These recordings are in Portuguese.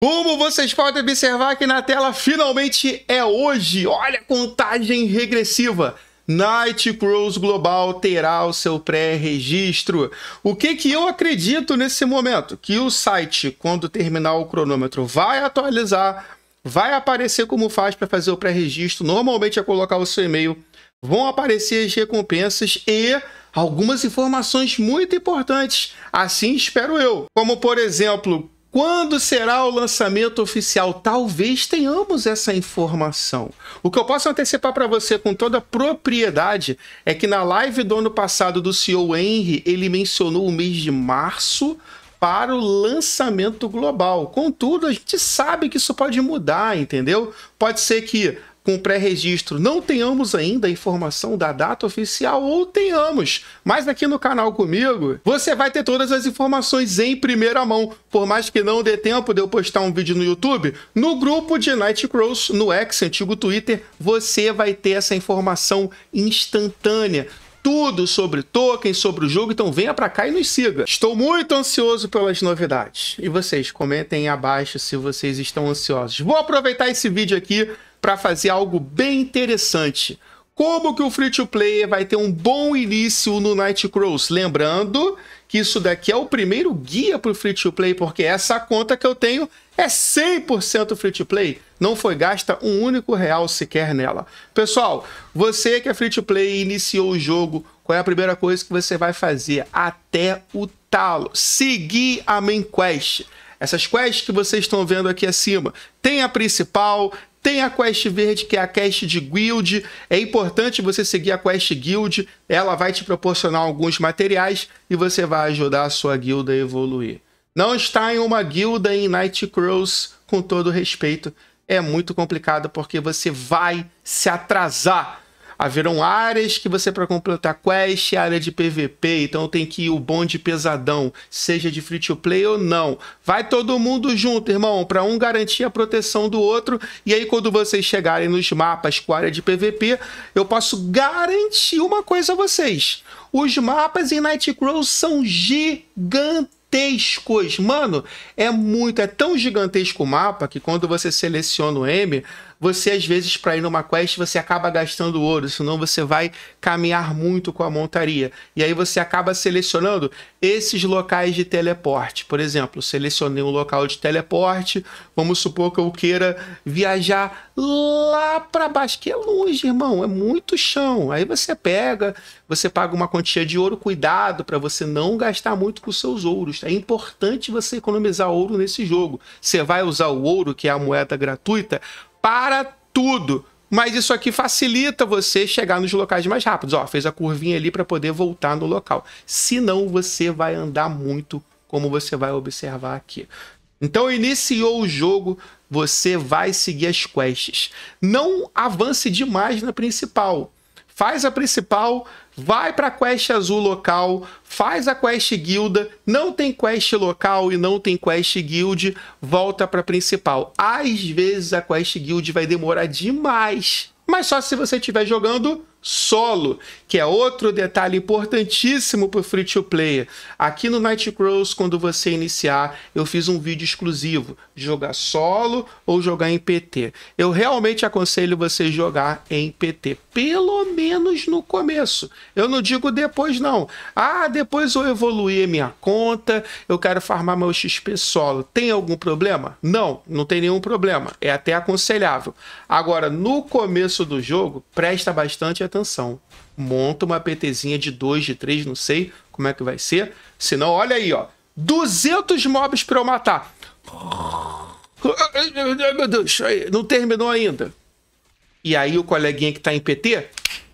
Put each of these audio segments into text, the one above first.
Como vocês podem observar aqui na tela, finalmente é hoje. Olha a contagem regressiva. Nightcrawls Global terá o seu pré-registro. O que, que eu acredito nesse momento? Que o site, quando terminar o cronômetro, vai atualizar, vai aparecer como faz para fazer o pré-registro. Normalmente é colocar o seu e-mail. Vão aparecer as recompensas e algumas informações muito importantes. Assim espero eu. Como, por exemplo, quando será o lançamento oficial? Talvez tenhamos essa informação. O que eu posso antecipar para você com toda a propriedade é que na live do ano passado do CEO Henry, ele mencionou o mês de março para o lançamento global. Contudo, a gente sabe que isso pode mudar, entendeu? Pode ser que com o pré-registro não tenhamos ainda a informação da data oficial ou tenhamos, mas aqui no canal comigo você vai ter todas as informações em primeira mão. Por mais que não dê tempo de eu postar um vídeo no YouTube, no grupo de Nightcrows, no ex antigo Twitter, você vai ter essa informação instantânea tudo sobre tokens, sobre o jogo, então venha para cá e nos siga. Estou muito ansioso pelas novidades. E vocês, comentem abaixo se vocês estão ansiosos. Vou aproveitar esse vídeo aqui para fazer algo bem interessante. Como que o free to play vai ter um bom início no Night Crows? Lembrando que isso daqui é o primeiro guia para o free to play, porque essa conta que eu tenho é 100% free to play, não foi gasta um único real sequer nela. Pessoal, você que é free to play e iniciou o jogo, qual é a primeira coisa que você vai fazer? Até o talo, seguir a main quest. Essas quests que vocês estão vendo aqui acima, tem a principal, tem a Quest Verde, que é a quest de guild. É importante você seguir a Quest Guild. Ela vai te proporcionar alguns materiais e você vai ajudar a sua guilda a evoluir. Não está em uma guilda em Nightcrawls, com todo respeito. É muito complicado porque você vai se atrasar haverão áreas que você para completar quest, área de PVP, então tem que ir o bonde pesadão, seja de free to play ou não. Vai todo mundo junto, irmão, para um garantir a proteção do outro, e aí quando vocês chegarem nos mapas com área de PVP, eu posso garantir uma coisa a vocês. Os mapas em Nightcrawl são gigantescos. Mano, é muito, é tão gigantesco o mapa que quando você seleciona o M, você às vezes para ir numa quest você acaba gastando ouro, senão você vai caminhar muito com a montaria. E aí você acaba selecionando esses locais de teleporte. Por exemplo, selecionei um local de teleporte, vamos supor que eu queira viajar lá para baixo, que é longe, irmão, é muito chão. Aí você pega, você paga uma quantia de ouro, cuidado para você não gastar muito com seus ouros. É importante você economizar ouro nesse jogo. Você vai usar o ouro, que é a moeda gratuita, para tudo. Mas isso aqui facilita você chegar nos locais mais rápidos. Ó, fez a curvinha ali para poder voltar no local. Senão você vai andar muito, como você vai observar aqui. Então iniciou o jogo, você vai seguir as quests. Não avance demais na principal faz a principal, vai para a quest azul local, faz a quest guilda, não tem quest local e não tem quest guild, volta para a principal. Às vezes a quest guild vai demorar demais, mas só se você estiver jogando solo, que é outro detalhe importantíssimo para o free to play Aqui no Night Crows, quando você iniciar, eu fiz um vídeo exclusivo jogar solo ou jogar em PT. Eu realmente aconselho você jogar em PT, pelo menos no começo. Eu não digo depois não. Ah, depois eu evoluir minha conta, eu quero farmar meu XP solo. Tem algum problema? Não, não tem nenhum problema. É até aconselhável. Agora, no começo do jogo, presta bastante atenção. Monta uma PTzinha de 2, de 3, não sei como é que vai ser. Senão, olha aí, ó. 200 mobs para eu matar. Meu Deus, não terminou ainda. E aí o coleguinha que tá em PT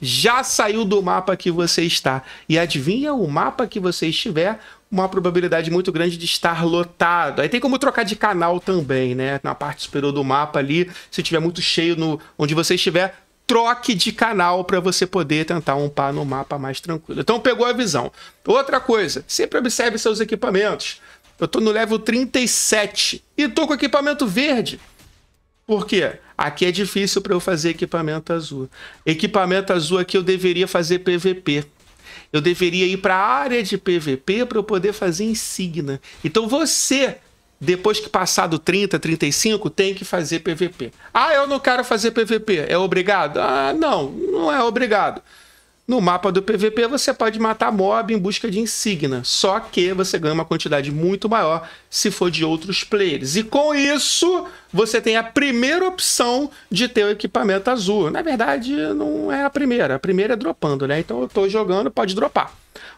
já saiu do mapa que você está. E adivinha o mapa que você estiver, uma probabilidade muito grande de estar lotado. Aí tem como trocar de canal também, né? Na parte superior do mapa ali, se tiver muito cheio no onde você estiver, troque de canal para você poder tentar umpar no mapa mais tranquilo. Então pegou a visão. Outra coisa, sempre observe seus equipamentos. Eu estou no level 37 e estou com equipamento verde. Por quê? Aqui é difícil para eu fazer equipamento azul. Equipamento azul aqui eu deveria fazer PVP. Eu deveria ir para a área de PVP para eu poder fazer insígnia. Então você depois que passado 30, 35, tem que fazer PVP. Ah, eu não quero fazer PVP. É obrigado? Ah, não, não é obrigado. No mapa do PVP você pode matar mob em busca de insígnia, só que você ganha uma quantidade muito maior se for de outros players. E com isso, você tem a primeira opção de ter o equipamento azul. Na verdade, não é a primeira, a primeira é dropando, né? Então eu estou jogando, pode dropar.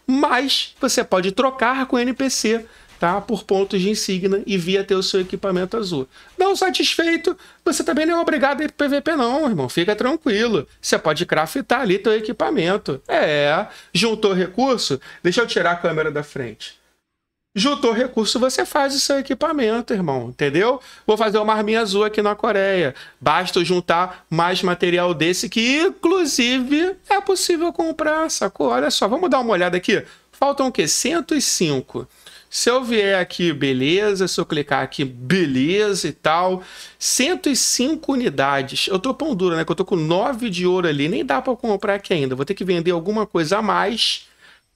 Mas você pode trocar com NPC tá? por pontos de insígnia e via ter o seu equipamento azul. Não satisfeito, você também não é obrigado a ir pro PVP não, irmão. Fica tranquilo. Você pode craftar ali teu equipamento. É, juntou recurso? Deixa eu tirar a câmera da frente. Juntou recurso, você faz o seu equipamento, irmão, entendeu? Vou fazer uma arminha azul aqui na Coreia. Basta juntar mais material desse que, inclusive, é possível comprar, sacou? Olha só, vamos dar uma olhada aqui Faltam o quê? 105. Se eu vier aqui, beleza. Se eu clicar aqui, beleza e tal. 105 unidades. Eu tô pão duro, né? Que eu tô com 9 de ouro ali. Nem dá para comprar aqui ainda. Vou ter que vender alguma coisa a mais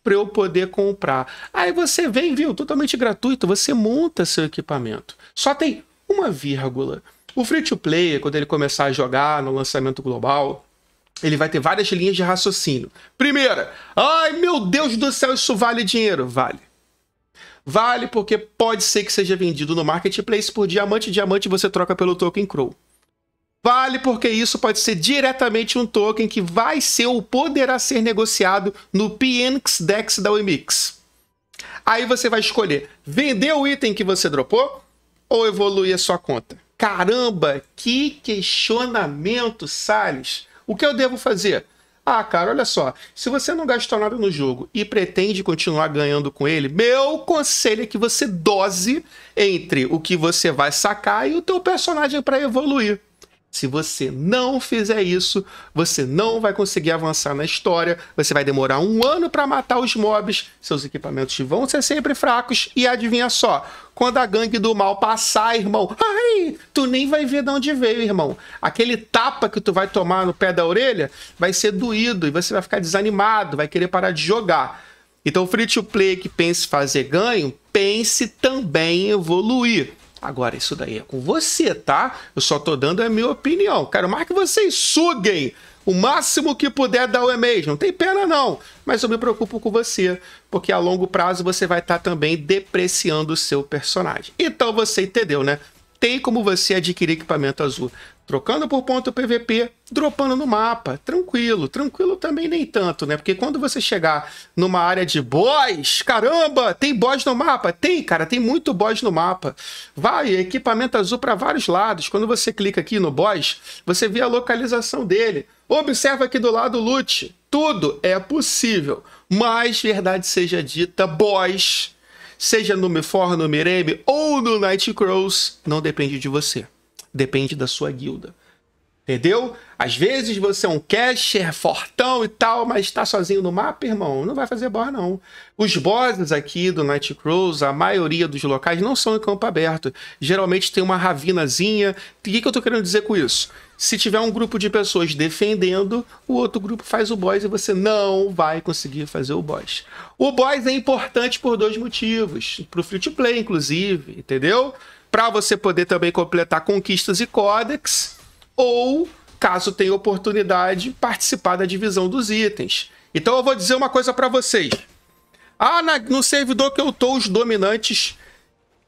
para eu poder comprar. Aí você vem, viu? Totalmente gratuito. Você monta seu equipamento. Só tem uma vírgula. O free to play, quando ele começar a jogar no lançamento global, ele vai ter várias linhas de raciocínio. Primeira, ai meu Deus do céu, isso vale dinheiro? Vale. Vale porque pode ser que seja vendido no marketplace por diamante, diamante você troca pelo token Crow. Vale porque isso pode ser diretamente um token que vai ser ou poderá ser negociado no PNX Dex da Wemix. Aí você vai escolher vender o item que você dropou ou evoluir a sua conta. Caramba, que questionamento, Salles! O que eu devo fazer? Ah, cara, olha só. Se você não gastou nada no jogo e pretende continuar ganhando com ele, meu conselho é que você dose entre o que você vai sacar e o teu personagem para evoluir. Se você não fizer isso, você não vai conseguir avançar na história, você vai demorar um ano para matar os mobs, seus equipamentos vão ser sempre fracos, e adivinha só, quando a gangue do mal passar, irmão, ai, tu nem vai ver de onde veio, irmão. Aquele tapa que tu vai tomar no pé da orelha vai ser doído e você vai ficar desanimado, vai querer parar de jogar. Então, free to play que pense fazer ganho, pense também em evoluir. Agora, isso daí é com você, tá? Eu só tô dando a minha opinião. Quero mais que vocês suguem o máximo que puder dar o e-mail. Não tem pena, não. Mas eu me preocupo com você, porque a longo prazo você vai estar tá também depreciando o seu personagem. Então você entendeu, né? Tem como você adquirir equipamento azul trocando por ponto PVP, dropando no mapa, tranquilo, tranquilo também nem tanto, né? Porque quando você chegar numa área de boss, caramba, tem boss no mapa? Tem, cara, tem muito boss no mapa. Vai, equipamento azul para vários lados. Quando você clica aqui no boss, você vê a localização dele. Observa aqui do lado o loot. Tudo é possível, mas verdade seja dita, boss, seja no m no Mireme ou no Crows, não depende de você. Depende da sua guilda. Entendeu? Às vezes você é um cacher fortão e tal, mas está sozinho no mapa, irmão, não vai fazer boss não. Os bosses aqui do Night Crows, a maioria dos locais não são em campo aberto. Geralmente tem uma ravinazinha. O que, que eu estou querendo dizer com isso? Se tiver um grupo de pessoas defendendo, o outro grupo faz o boss e você não vai conseguir fazer o boss. O boss é importante por dois motivos. para o free to play, inclusive, entendeu? Entendeu? para você poder também completar conquistas e códex, ou, caso tenha oportunidade, participar da divisão dos itens. Então eu vou dizer uma coisa para vocês. Ah, na, no servidor que eu tô, os dominantes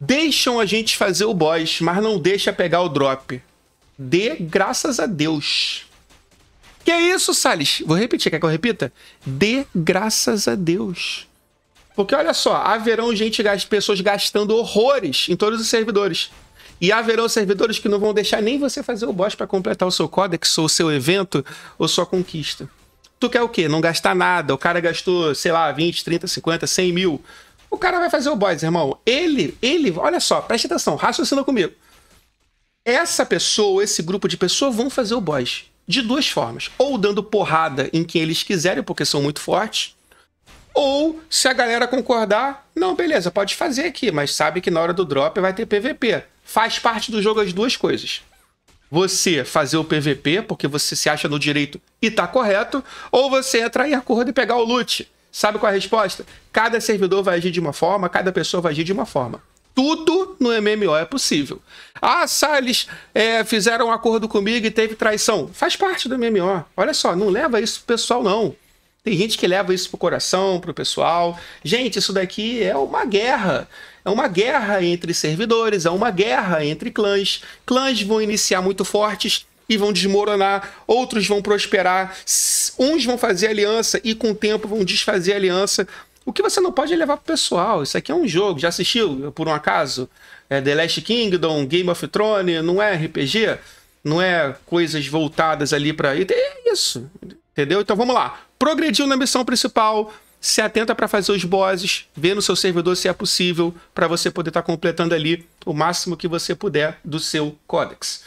deixam a gente fazer o boss, mas não deixa pegar o drop. Dê graças a Deus. Que é isso, Salles? Vou repetir, quer que eu repita? Dê graças a Deus. Porque olha só, haverão gente, pessoas gastando horrores em todos os servidores. E haverão servidores que não vão deixar nem você fazer o boss para completar o seu códex, ou o seu evento, ou sua conquista. Tu quer o quê? Não gastar nada. O cara gastou, sei lá, 20, 30, 50, 100 mil. O cara vai fazer o boss, irmão. Ele, ele, olha só, preste atenção, raciocina comigo. Essa pessoa, esse grupo de pessoas vão fazer o boss de duas formas. Ou dando porrada em quem eles quiserem, porque são muito fortes, ou se a galera concordar, não, beleza, pode fazer aqui, mas sabe que na hora do drop vai ter PVP. Faz parte do jogo as duas coisas. Você fazer o PVP porque você se acha no direito e tá correto, ou você entrar em acordo e pegar o loot. Sabe qual é a resposta? Cada servidor vai agir de uma forma, cada pessoa vai agir de uma forma tudo no MMO é possível. Ah, Salles é, fizeram um acordo comigo e teve traição. Faz parte do MMO. Olha só, não leva isso pro pessoal, não. Tem gente que leva isso pro coração, pro pessoal. Gente, isso daqui é uma guerra. É uma guerra entre servidores, é uma guerra entre clãs. Clãs vão iniciar muito fortes e vão desmoronar, outros vão prosperar, uns vão fazer aliança e com o tempo vão desfazer aliança. O que você não pode é levar pro pessoal. Isso aqui é um jogo. Já assistiu, por um acaso? É The Last Kingdom, Game of Thrones, não é RPG? Não é coisas voltadas ali para. É isso, entendeu? Então vamos lá. Progrediu na missão principal, se atenta para fazer os bosses, vê no seu servidor se é possível para você poder estar tá completando ali o máximo que você puder do seu codex.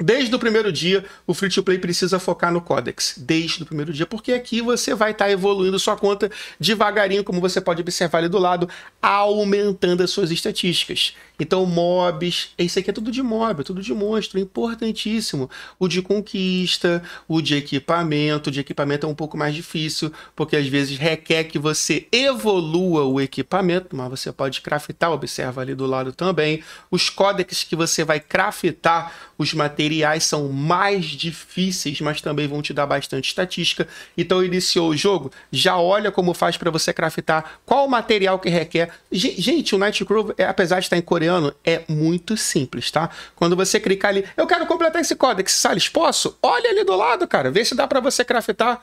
Desde o primeiro dia, o free to play precisa focar no Codex. Desde o primeiro dia, porque aqui você vai estar tá evoluindo sua conta devagarinho, como você pode observar ali do lado, aumentando as suas estatísticas. Então, mobs, isso aqui é tudo de mob, é tudo de monstro, é importantíssimo. O de conquista, o de equipamento, o de equipamento é um pouco mais difícil, porque às vezes requer que você evolua o equipamento, mas você pode craftar, observa ali do lado também. Os códex que você vai craftar, os materiais são mais difíceis, mas também vão te dar bastante estatística. Então, iniciou o jogo, já olha como faz para você craftar, qual o material que requer. Gente, o Night Crew, é, apesar de estar em Coreia, italiano é muito simples, tá? Quando você clicar ali, eu quero completar esse códex, Sales, posso? Olha ali do lado, cara, vê se dá para você craftar.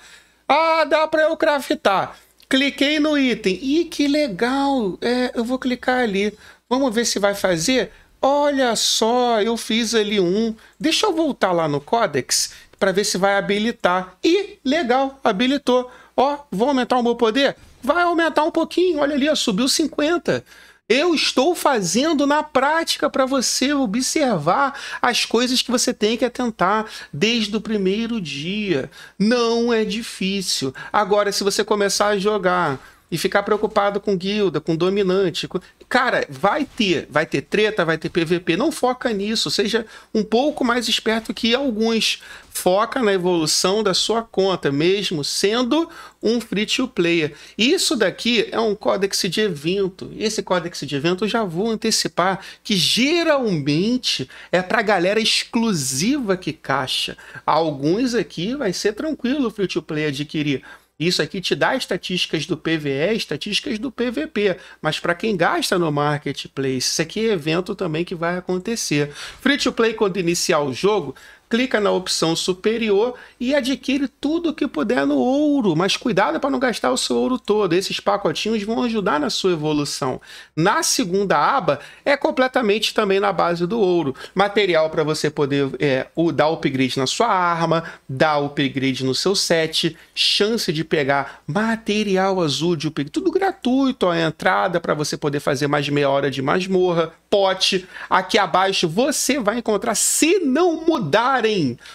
Ah, dá para eu craftar. Cliquei no item. Ih, que legal! É, eu vou clicar ali. Vamos ver se vai fazer. Olha só, eu fiz ali um. Deixa eu voltar lá no Codex para ver se vai habilitar. E legal, habilitou. Ó, vou aumentar o meu poder? Vai aumentar um pouquinho. Olha ali, ó, subiu 50. Eu estou fazendo na prática para você observar as coisas que você tem que atentar desde o primeiro dia. Não é difícil. Agora, se você começar a jogar e ficar preocupado com guilda, com dominante. Com... Cara, vai ter, vai ter treta, vai ter PVP. Não foca nisso, seja um pouco mais esperto que alguns. Foca na evolução da sua conta, mesmo sendo um free to player. Isso daqui é um códex de evento. Esse códex de evento eu já vou antecipar que geralmente é para galera exclusiva que caixa. Alguns aqui vai ser tranquilo o free to player adquirir isso aqui te dá estatísticas do PVE, estatísticas do PVP, mas para quem gasta no marketplace, isso aqui é evento também que vai acontecer. Free to play quando iniciar o jogo clica na opção superior e adquire tudo que puder no ouro, mas cuidado para não gastar o seu ouro todo. Esses pacotinhos vão ajudar na sua evolução. Na segunda aba é completamente também na base do ouro, material para você poder é, o, dar upgrade na sua arma, dar upgrade no seu set, chance de pegar material azul de upgrade, tudo gratuito a entrada para você poder fazer mais meia hora de masmorra, pote. Aqui abaixo você vai encontrar se não mudar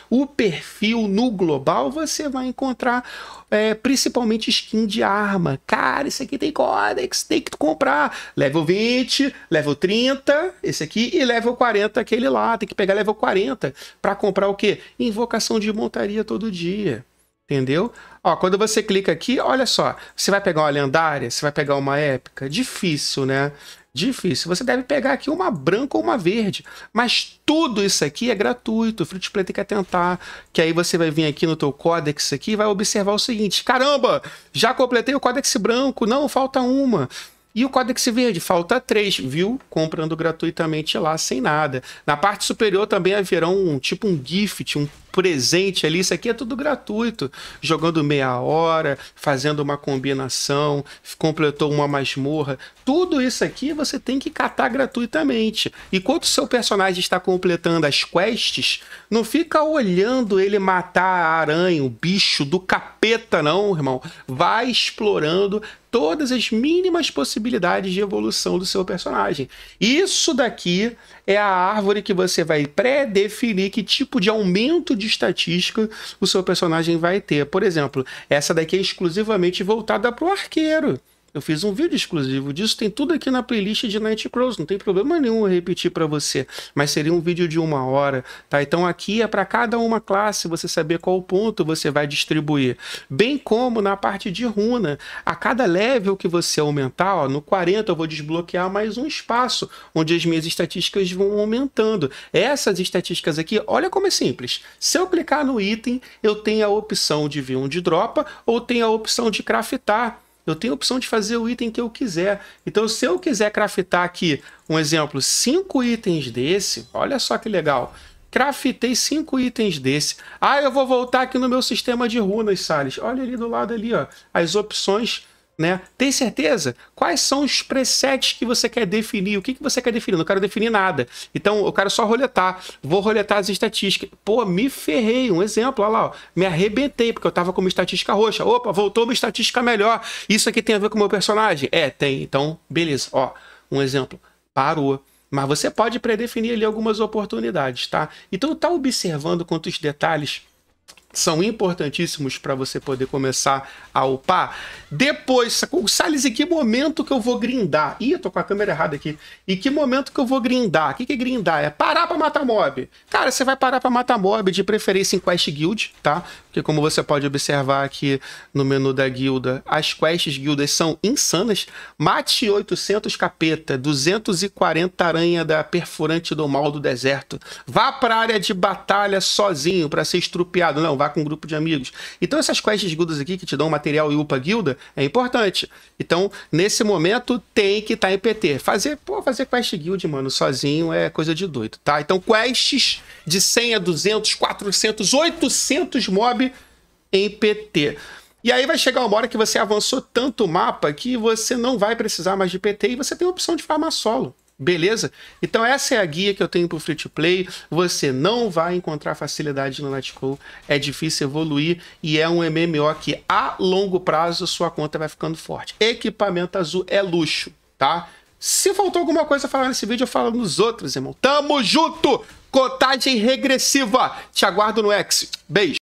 o perfil no global, você vai encontrar é, principalmente skin de arma. Cara, isso aqui tem codex, tem que comprar. Level 20, level 30, esse aqui, e level 40, aquele lá. Tem que pegar level 40 para comprar o quê? Invocação de montaria todo dia entendeu? Ó, quando você clica aqui, olha só, você vai pegar uma lendária, você vai pegar uma épica, difícil, né? Difícil. Você deve pegar aqui uma branca ou uma verde, mas tudo isso aqui é gratuito. O free to play tem que atentar, que aí você vai vir aqui no teu códex aqui e vai observar o seguinte: caramba, já completei o códex branco, não falta uma. E o Codex Verde, falta três, viu? Comprando gratuitamente lá, sem nada. Na parte superior também haverá um tipo um gift, um presente ali, isso aqui é tudo gratuito. Jogando meia hora, fazendo uma combinação, completou uma masmorra. Tudo isso aqui você tem que catar gratuitamente. Enquanto o seu personagem está completando as quests, não fica olhando ele matar a aranha, o bicho do capeta, não, irmão. Vai explorando todas as mínimas possibilidades de evolução do seu personagem. Isso daqui é a árvore que você vai pré-definir que tipo de aumento de estatística o seu personagem vai ter. Por exemplo, essa daqui é exclusivamente voltada para o arqueiro. Eu fiz um vídeo exclusivo disso, tem tudo aqui na playlist de Night Crows, não tem problema nenhum eu repetir para você, mas seria um vídeo de uma hora, tá? Então aqui é para cada uma classe você saber qual ponto você vai distribuir, bem como na parte de runa, a cada level que você aumentar, ó, no 40 eu vou desbloquear mais um espaço onde as minhas estatísticas vão aumentando. Essas estatísticas aqui, olha como é simples. Se eu clicar no item, eu tenho a opção de vir um de dropa ou tenho a opção de craftar eu tenho a opção de fazer o item que eu quiser. Então, se eu quiser craftar aqui, um exemplo, cinco itens desse, olha só que legal. Craftei cinco itens desse. Ah, eu vou voltar aqui no meu sistema de runas, Sales. Olha ali do lado ali, ó, as opções né? Tem certeza? Quais são os presets que você quer definir? O que, que você quer definir? Não quero definir nada. Então, eu quero só roletar. Vou roletar as estatísticas. Pô, me ferrei. Um exemplo, olha lá. Ó. Me arrebentei, porque eu tava com uma estatística roxa. Opa, voltou uma estatística melhor. Isso aqui tem a ver com o meu personagem? É, tem. Então, beleza. Ó, um exemplo. Parou. Mas você pode predefinir ali algumas oportunidades, tá? Então, tá observando quantos detalhes são importantíssimos para você poder começar a upar. Depois, Salles, e que momento que eu vou grindar? Ih, eu tô com a câmera errada aqui. E que momento que eu vou grindar? O que, que é grindar? É parar para matar mob. Cara, você vai parar para matar mob, de preferência em Quest Guild, tá? Porque como você pode observar aqui no menu da guilda, as quests guildas são insanas. Mate 800 capeta, 240 aranha da perfurante do mal do deserto. Vá para a área de batalha sozinho para ser estrupiado. Não, salvar com um grupo de amigos. Então essas quests guildas aqui que te dão material e upa guilda é importante. Então, nesse momento, tem que estar tá em PT. Fazer, pô, fazer quest guild, mano, sozinho é coisa de doido, tá? Então, quests de 100 a 200, 400, 800 mob em PT. E aí vai chegar uma hora que você avançou tanto o mapa que você não vai precisar mais de PT e você tem a opção de farmar solo. Beleza? Então essa é a guia que eu tenho para o free to play. Você não vai encontrar facilidade no Let's É difícil evoluir e é um MMO que a longo prazo sua conta vai ficando forte. Equipamento azul é luxo, tá? Se faltou alguma coisa a falar nesse vídeo, eu falo nos outros, irmão. Tamo junto! Cotagem regressiva. Te aguardo no X. Beijo.